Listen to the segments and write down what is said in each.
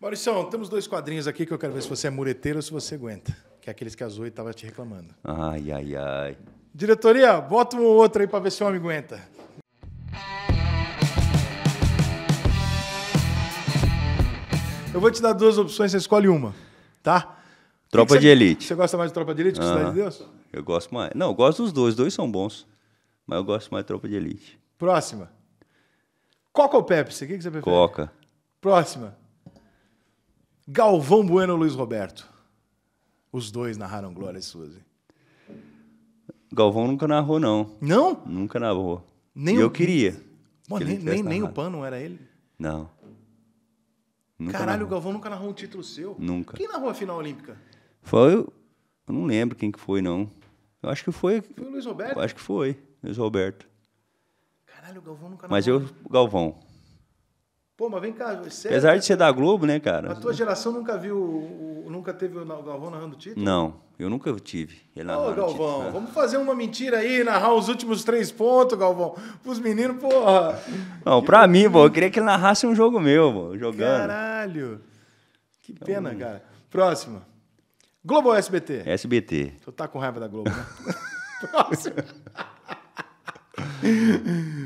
Maurício, temos dois quadrinhos aqui que eu quero ver se você é mureteiro ou se você aguenta. Que é aqueles que a Zoe estava te reclamando. Ai, ai, ai. Diretoria, bota um outro aí para ver se o homem aguenta. Eu vou te dar duas opções, você escolhe uma, tá? Tropa você, de Elite. Você gosta mais de Tropa de Elite que uh -huh. Cidade de Deus? Eu gosto mais. Não, eu gosto dos dois, dois são bons. Mas eu gosto mais de Tropa de Elite. Próxima. Coca ou Pepsi? O que você prefere? Coca. Próxima. Galvão Bueno Luiz Roberto. Os dois narraram glórias suas. Hein? Galvão nunca narrou, não. Não? Nunca narrou. Nem e o... eu queria. Mano, que nem, nem, nem o Pano era ele? Não. Nunca Caralho, narrou. o Galvão nunca narrou um título seu? Nunca. Quem narrou a final olímpica? Foi. Eu não lembro quem que foi, não. Eu acho que foi. Foi o Luiz Roberto? Eu acho que foi, Luiz Roberto. Caralho, o Galvão nunca narrou. Mas eu, Galvão. Pô, mas vem cá, você. Apesar de ser da Globo, né, cara? A tua geração nunca viu, nunca teve o Galvão narrando título? Não, eu nunca tive. Ele Ô, Galvão, título, né? vamos fazer uma mentira aí, narrar os últimos três pontos, Galvão. Os meninos, porra. Não, pra mim, pô, eu queria que ele narrasse um jogo meu, pô, jogando. Caralho. Que então, pena, então... cara. Próxima. Globo ou SBT? SBT. Tu tá com raiva da Globo, né? Próxima.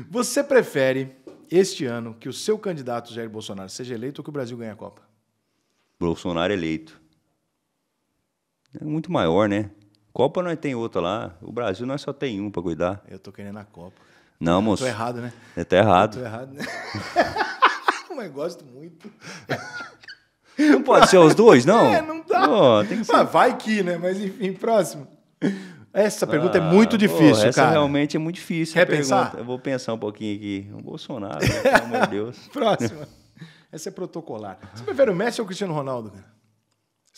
Você prefere este ano que o seu candidato Jair Bolsonaro seja eleito ou que o Brasil ganhe a Copa? Bolsonaro eleito. É muito maior, né? Copa nós é tem outra lá. O Brasil não é só tem um para cuidar. Eu tô querendo a Copa. Não, moço. tô errado, né? Eu é, tô tá errado. Eu tô errado, né? Mas gosto muito. Não pode ser os dois, não? É, não dá. Oh, tem que ser. Mas vai que, né? Mas enfim, próximo. Essa pergunta ah, é muito ah, difícil, essa cara. Essa realmente é muito difícil. Quer pensar? Eu vou pensar um pouquinho aqui. O Bolsonaro, né? pelo amor de Deus. Próxima. Essa é protocolar. Você prefere o Messi ou o Cristiano Ronaldo,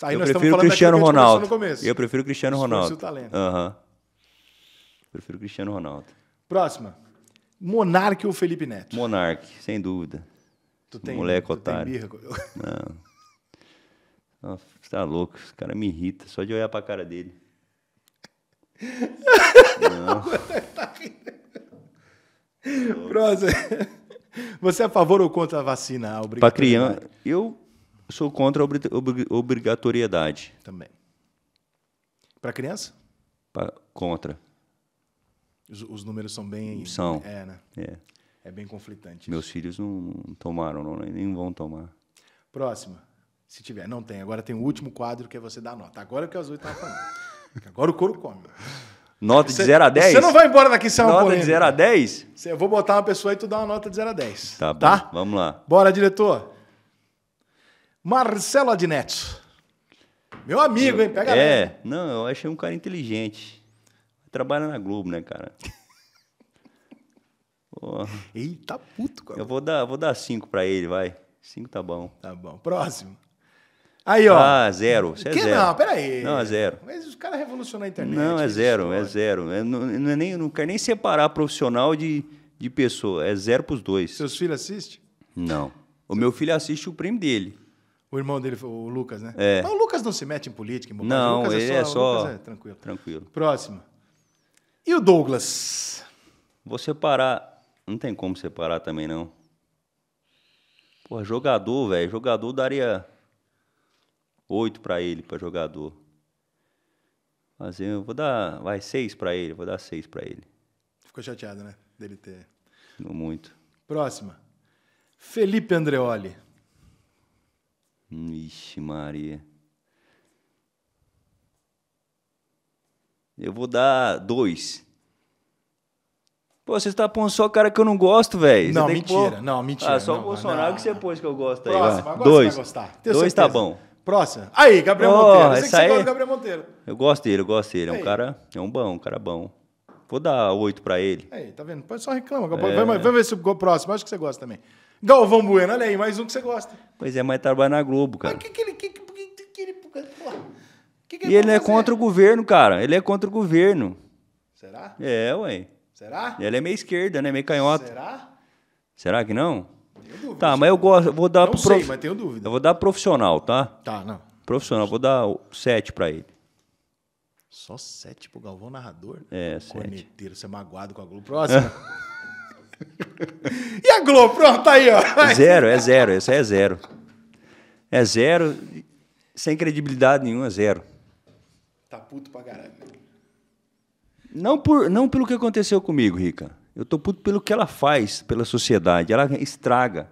Aí eu prefiro o Cristiano Ronaldo. Eu prefiro o Cristiano Ronaldo. O talento. Prefiro o Cristiano Ronaldo. Próxima. Monarque ou Felipe Neto? Monarque, sem dúvida. Tu tem, Moleque tu otário. Tem birra? Não. Você tá louco. Esse cara me irrita só de olhar pra cara dele. Não. Você é a favor ou contra a vacina? Ah, Para criança, eu sou contra a obrigatoriedade. Também. Para criança? Pra, contra. Os, os, números são bem. São. É, né? É. É bem conflitante. Meus filhos não tomaram, não, né? nem vão tomar. Próxima. Se tiver, não tem. Agora tem o último quadro que é você dar nota. Agora é que o Azul estava tá falando. Agora o couro come. Nota você, de 0 a 10? Você não vai embora daqui sem uma Nota polêmica. de 0 a 10? Eu vou botar uma pessoa e tu dá uma nota de 0 a 10. Tá, tá? Bom, tá? vamos lá. Bora, diretor. Marcelo Adneto. Meu amigo, eu, hein? Pega É, bem. não, eu achei um cara inteligente. Trabalha na Globo, né, cara? Porra. Eita puto, cara. Eu vou dar 5 vou dar pra ele, vai. 5 tá bom. Tá bom. Próximo. Aí, ó. Ah, zero. Isso é que zero. Não, peraí. Não, é zero. Mas os caras revolucionaram a internet. Não, é zero, é zero. É, não, não, é nem, não quero nem separar profissional de, de pessoa. É zero pros dois. Seus filhos assistem? Não. O meu filho assiste o prêmio dele. O irmão dele, o Lucas, né? É. Mas o Lucas não se mete em política, em bobagem. Não, é ele é só... É só... É tranquilo. Tranquilo. Próximo. E o Douglas? Vou separar... Não tem como separar também, não. Pô, jogador, velho. Jogador daria oito para ele, para jogador. Mas eu vou dar, vai, seis para ele, vou dar seis para ele. Ficou chateado, né? Dele ter. Não muito. Próxima. Felipe Andreoli. Ixi, Maria. Eu vou dar dois. Pô, você está pondo só cara que eu não gosto, velho. Não, mentira. Não, mentira. Ah, só o Bolsonaro não, que você pôs que eu gosto Próximo, Vai. Dois. Dois tá certeza. tá bom. Próxima. Aí, Gabriel oh, Monteiro. Eu que você aí... gosta do Gabriel Monteiro. Eu gosto dele, eu gosto dele. É um cara, é um bom, um cara bom. Vou dar oito pra ele. Aí, tá vendo? Pode só reclama. É... Vamos ver se o próximo. Acho que você gosta também. Galvão Bueno, olha aí, mais um que você gosta. Pois é, mas trabalha na Globo, cara. Mas o que ele... Que, que, que ele que que ele e ele é contra o governo, cara. Ele é contra o governo. Será? É, ué. Será? Ele é meio esquerda, né? Meio canhota. Será? Será que não? dúvida. Tá, mas eu gosto. Vou dar não pro sei, prof... mas tenho dúvida. Eu vou dar profissional, tá? Tá, não. Profissional, vou dar sete para ele. Só sete pro Galvão Narrador? É, sete. Corneteiro, você é magoado com a Globo. Próxima. e a Globo? Pronto, tá aí, ó. Zero, é zero. Essa é zero. É zero, sem credibilidade nenhuma, é zero. Tá puto pra caralho. Não, por, não pelo que aconteceu comigo, Rica. Eu estou puto pelo que ela faz pela sociedade. Ela estraga.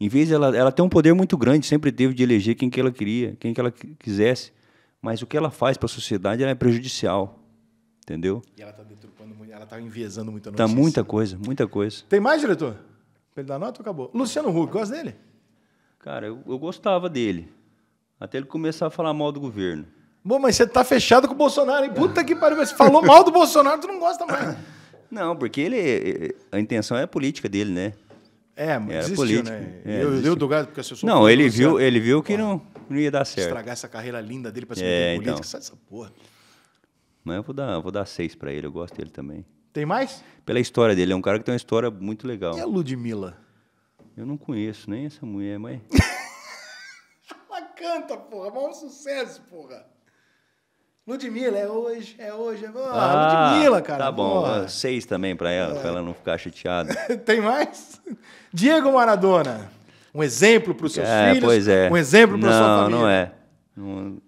Em vez ela, ela tem um poder muito grande, sempre teve de eleger quem que ela queria, quem que ela quisesse. Mas o que ela faz para a sociedade é prejudicial. Entendeu? E ela está deturpando muito, ela está enviesando muita tá notícia. Está muita coisa, muita coisa. Tem mais, diretor? Para ele dar nota ou acabou? Luciano Huck, gosta dele? Cara, eu, eu gostava dele. Até ele começar a falar mal do governo. Bom, mas você tá fechado com o Bolsonaro, hein? Puta que pariu, você falou mal do Bolsonaro, tu não gosta mais. Não, porque ele. Eh, a intenção é a política dele, né? É, mas Era desistiu, né? político, né? É, eu, desistiu. eu do gado porque assessor. Não, ele viu, ele viu que não, não ia dar certo. Estragar essa carreira linda dele para ser é, político, então. sai dessa porra. Mas eu vou dar, vou dar seis para ele, eu gosto dele também. Tem mais? Pela história dele, é um cara que tem uma história muito legal. E a Ludmilla? Eu não conheço nem essa mulher, mas. Ela canta, porra, mas é um sucesso, porra. Ludmilla, é hoje, é hoje, é agora. Ah, Ludmilla, cara. Tá bom, Porra. seis também para ela, é. para ela não ficar chateada. Tem mais? Diego Maradona, um exemplo para os seus é, filhos. Pois é. Um exemplo para sua família. Não, não é. Um,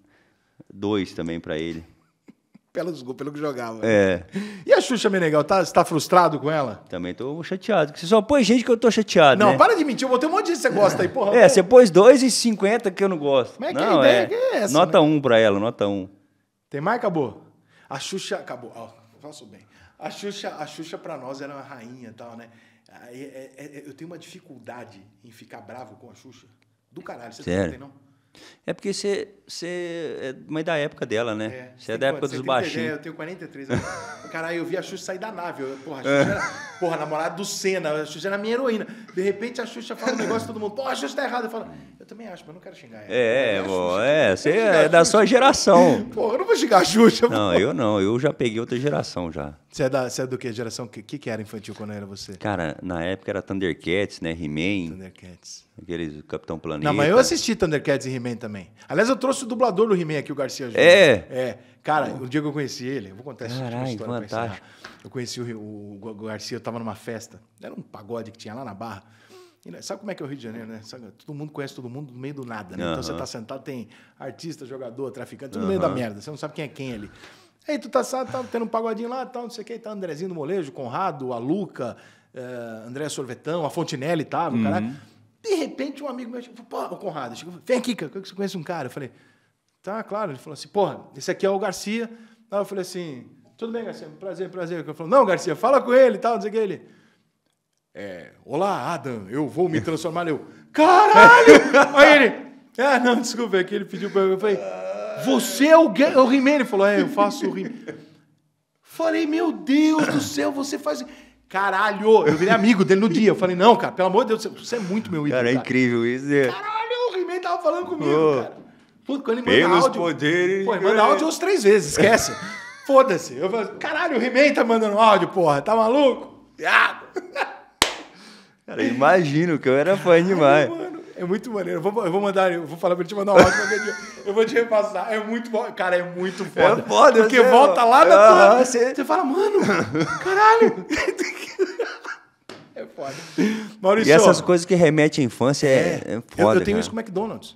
dois também para ele. Pelo pelo que jogava. É. E a Xuxa Menegal, tá, você tá frustrado com ela? Também tô chateado. Você só põe gente que eu tô chateado. Não, né? para de mentir, eu botei um monte de gente que você gosta aí, porra. É, pô. você pôs 2,50 que eu não gosto. Como é que não, a ideia é, que é essa? Nota 1 né? um pra ela, nota 1. Um. Tem mais? Acabou. A Xuxa. Acabou. Ó, faço bem. A Xuxa, a Xuxa pra nós era uma rainha e tal, né? É, é, é, eu tenho uma dificuldade em ficar bravo com a Xuxa. Do caralho. Você tá Sério? não tem, não? É porque você, você é mãe da época dela, né? É, é você é, da época dos baixinhos. Eu tenho 43 anos. Né? Caralho, eu vi a Xuxa sair da nave. Eu, porra, a é. Xuxa é. era, porra, namorada do Senna. A Xuxa era minha heroína. De repente a Xuxa fala um negócio todo mundo. Porra, a Xuxa tá errada. Eu falo, eu também acho, mas não quero xingar ela. É, é, é. Você é da sua geração. porra, eu não vou xingar a Xuxa. Não, eu não. Eu já peguei outra geração já. Você é, da, você é do que? Geração. O que, que era infantil quando era você? Cara, na época era Thundercats, né? He-Man. Thundercats. Aqueles Capitão Planeta. Não, mas eu assisti Thundercats e He-Man também. Aliás, eu trouxe o dublador do He-Man aqui, o Garcia Júnior. É? É. Cara, o dia que eu conheci ele, eu vou contar Carai, essa história fantástico. Eu conheci o, o, o Garcia, eu estava numa festa. Era um pagode que tinha lá na Barra. Né, sabe como é que é o Rio de Janeiro, né? Sabe, todo mundo conhece todo mundo no meio do nada, né? Então você tá sentado, tem artista, jogador, traficante, tudo no meio da merda. Você não sabe quem é quem ali. Aí tu tá, sabe, tá tendo um pagodinho lá, tal, tá, não sei o que, tá Andrezinho do Molejo, Conrado, a Luca, uh, eh, André Sorvetão, a Fontinelli tava, uhum. caralho. De repente, um amigo meu tipo, porra, o Conrado, chegou, vem aqui, que você conhece um cara? Eu falei, tá, claro. Ele falou assim, porra, esse aqui é o Garcia. Aí eu falei assim, tudo bem, Garcia, prazer, prazer. Eu falei, não, Garcia, fala com ele e tal, não sei o que. Ele, é, olá, Adam, eu vou me transformar. Eu, caralho! Aí ele, ah, não, desculpa, é que ele pediu pra eu. Eu falei, você é o, o He-Man? Ele falou, é, eu faço o He-Man. Falei, meu Deus do céu, você faz. Caralho! Eu virei amigo dele no dia. Eu falei, não, cara, pelo amor de Deus, você é muito meu ídolo. Cara, é incrível isso. Né? Caralho, o He-Man tava falando comigo, oh. cara. Puta, quando ele manda Pelos áudio. Poderes, pô, ele manda áudio uns três vezes, esquece. Foda-se. Eu falei, caralho, o He-Man tá mandando áudio, porra, tá maluco? Viado! Cara, imagino que eu era fã demais. É muito maneiro. Eu vou, eu vou mandar, eu vou falar pra ele te mandar ótima áudio, eu vou te repassar. É muito bom. Cara, é muito foda. É foda, Porque volta lá na uh -huh, tua. Você... você fala, mano, caralho. é foda. Maurício. E essas coisas que remetem à infância é, é, é foda. Eu, eu tenho cara. isso com o McDonald's.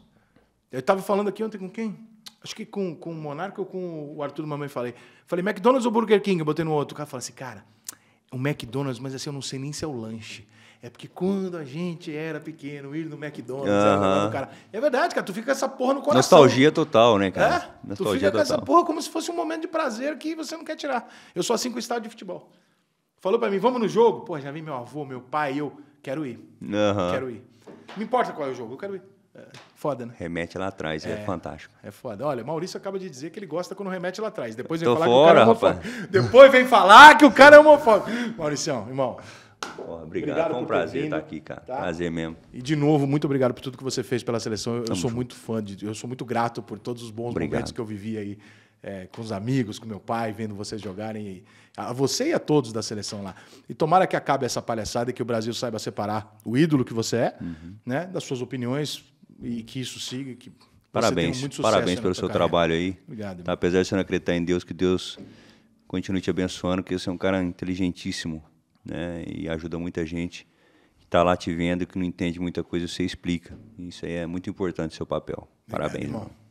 Eu tava falando aqui ontem com quem? Acho que com, com o Monarca ou com o Arthur do Mamãe falei. Falei, McDonald's ou Burger King? Eu botei no outro. O cara falou assim, cara o McDonald's, mas assim, eu não sei nem se é o lanche. É porque quando a gente era pequeno, ir no McDonald's, uhum. cara. É verdade, cara, tu fica com essa porra no coração. Nostalgia total, né, cara? É? Nostalgia tu fica total. com essa porra como se fosse um momento de prazer que você não quer tirar. Eu sou assim com o estádio de futebol. Falou para mim, vamos no jogo? Pô, já vi meu avô, meu pai, eu quero ir. Quero ir. Não importa qual é o jogo, eu quero ir. É. Foda, né? Remete lá atrás, é, é fantástico. É foda. Olha, Maurício acaba de dizer que ele gosta quando remete lá atrás. Depois vem Tô falar fora, que o cara é homofóbico. Depois vem falar que o cara é homofóbico. Mauricião, irmão. Porra, obrigado, obrigado foi um prazer vindo, estar tá aqui, cara. Tá? Prazer mesmo. E de novo, muito obrigado por tudo que você fez pela seleção. Eu, eu sou junto. muito fã, de, eu sou muito grato por todos os bons obrigado. momentos que eu vivi aí é, com os amigos, com meu pai, vendo vocês jogarem. a você e a todos da seleção lá. E tomara que acabe essa palhaçada e que o Brasil saiba separar o ídolo que você é, uhum. né, das suas opiniões e que isso siga. Que parabéns, muito parabéns pelo seu carreira. trabalho aí. Obrigado. Tá, apesar de você não acreditar em Deus, que Deus continue te abençoando, que você é um cara inteligentíssimo, né? E ajuda muita gente que está lá te vendo, que não entende muita coisa, você explica. Isso aí é muito importante seu papel. Parabéns. Obrigado, irmão.